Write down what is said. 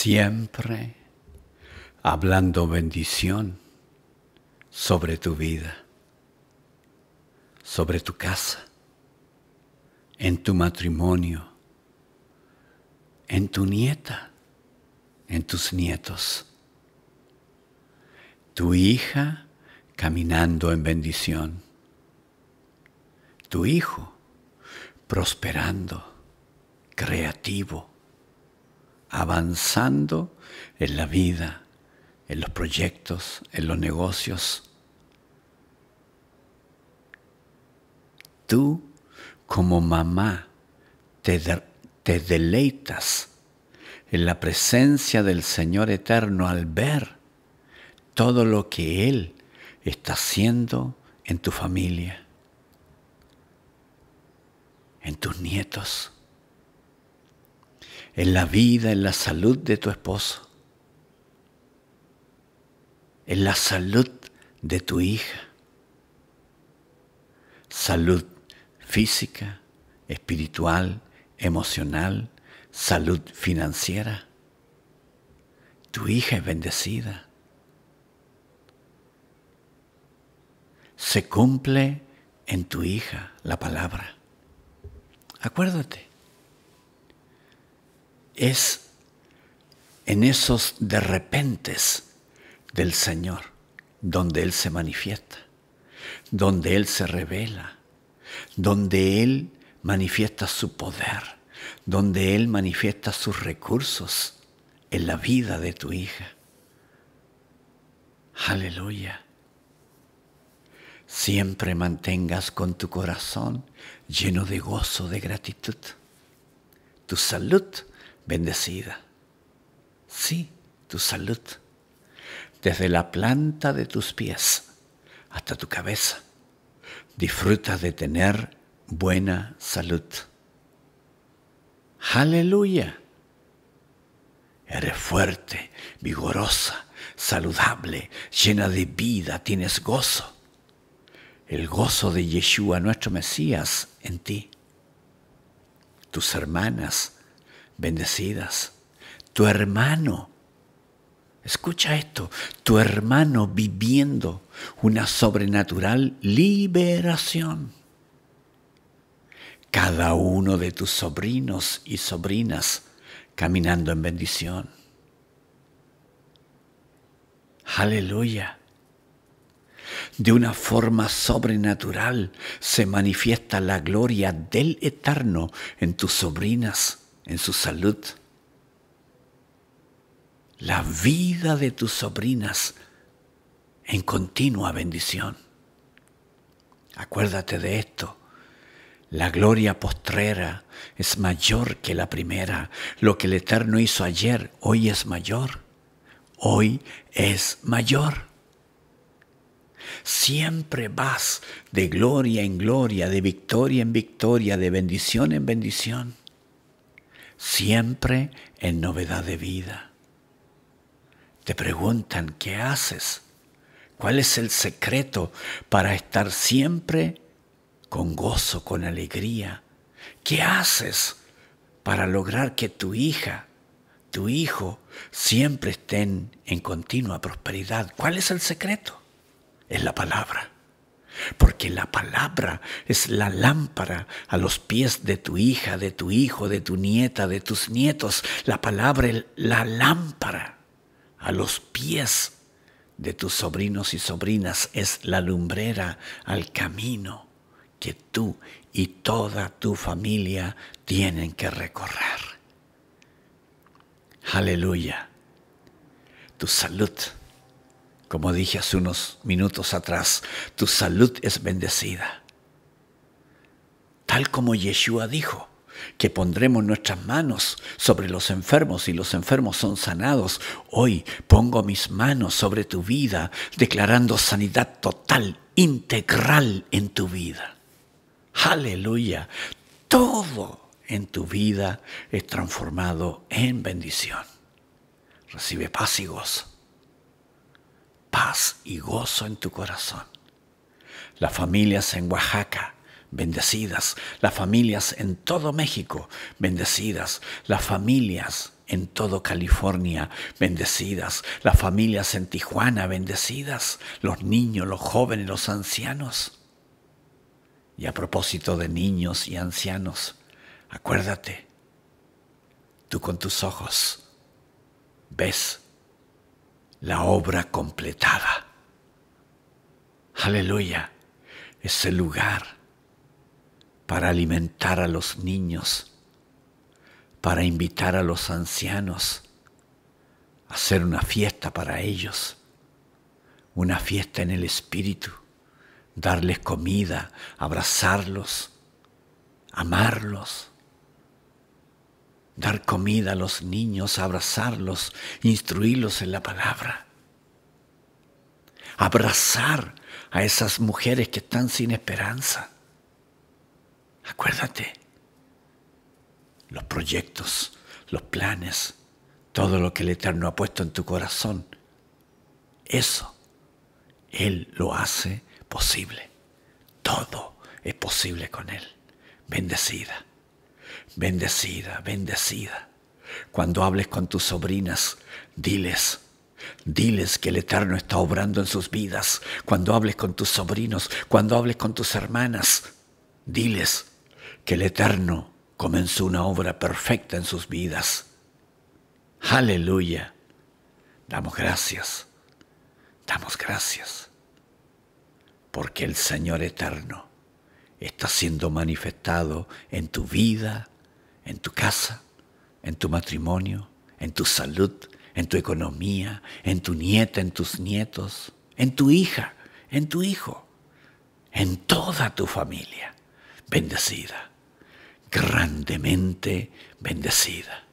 siempre hablando bendición sobre tu vida, sobre tu casa, en tu matrimonio, en tu nieta, en tus nietos, tu hija caminando en bendición, tu hijo prosperando, creativo, avanzando en la vida, en los proyectos, en los negocios. Tú, como mamá, te, deleitas en la presencia del Señor eterno al ver todo lo que Él está haciendo en tu familia, en tus nietos en la vida, en la salud de tu esposo, en la salud de tu hija. Salud física, espiritual, emocional, salud financiera. Tu hija es bendecida. Se cumple en tu hija la palabra. Acuérdate, es en esos de repentes del Señor, donde Él se manifiesta, donde Él se revela, donde Él manifiesta su poder, donde Él manifiesta sus recursos en la vida de tu hija. Aleluya. Siempre mantengas con tu corazón lleno de gozo, de gratitud, tu salud bendecida. Sí, tu salud, desde la planta de tus pies hasta tu cabeza. Disfruta de tener buena salud. Aleluya. Eres fuerte, vigorosa, saludable, llena de vida, tienes gozo. El gozo de Yeshua, nuestro Mesías, en ti. Tus hermanas, bendecidas. Tu hermano, escucha esto, tu hermano viviendo una sobrenatural liberación. Cada uno de tus sobrinos y sobrinas caminando en bendición. Aleluya. De una forma sobrenatural se manifiesta la gloria del Eterno en tus sobrinas en su salud. La vida de tus sobrinas en continua bendición. Acuérdate de esto. La gloria postrera es mayor que la primera. Lo que el Eterno hizo ayer, hoy es mayor. Hoy es mayor. Siempre vas de gloria en gloria, de victoria en victoria, de bendición en bendición siempre en novedad de vida. Te preguntan, ¿qué haces? ¿Cuál es el secreto para estar siempre con gozo, con alegría? ¿Qué haces para lograr que tu hija, tu hijo, siempre estén en continua prosperidad? ¿Cuál es el secreto? Es la palabra. Porque la palabra es la lámpara a los pies de tu hija, de tu hijo, de tu nieta, de tus nietos. La palabra, la lámpara a los pies de tus sobrinos y sobrinas es la lumbrera al camino que tú y toda tu familia tienen que recorrer. Aleluya. Tu salud como dije hace unos minutos atrás, tu salud es bendecida. Tal como Yeshua dijo, que pondremos nuestras manos sobre los enfermos y los enfermos son sanados. Hoy pongo mis manos sobre tu vida, declarando sanidad total, integral en tu vida. Aleluya. Todo en tu vida es transformado en bendición. Recibe paz y gozo y gozo en tu corazón. Las familias en Oaxaca, bendecidas. Las familias en todo México, bendecidas. Las familias en todo California, bendecidas. Las familias en Tijuana, bendecidas. Los niños, los jóvenes, los ancianos. Y a propósito de niños y ancianos, acuérdate, tú con tus ojos ves la obra completada. Aleluya, es el lugar para alimentar a los niños, para invitar a los ancianos, hacer una fiesta para ellos, una fiesta en el Espíritu, darles comida, abrazarlos, amarlos dar comida a los niños, abrazarlos, instruirlos en la palabra. Abrazar a esas mujeres que están sin esperanza. Acuérdate, los proyectos, los planes, todo lo que el Eterno ha puesto en tu corazón, eso, Él lo hace posible. Todo es posible con Él. Bendecida bendecida, bendecida. Cuando hables con tus sobrinas, diles, diles que el Eterno está obrando en sus vidas. Cuando hables con tus sobrinos, cuando hables con tus hermanas, diles que el Eterno comenzó una obra perfecta en sus vidas. Aleluya. Damos gracias, damos gracias, porque el Señor Eterno está siendo manifestado en tu vida, en tu casa, en tu matrimonio, en tu salud, en tu economía, en tu nieta, en tus nietos, en tu hija, en tu hijo, en toda tu familia, bendecida, grandemente bendecida.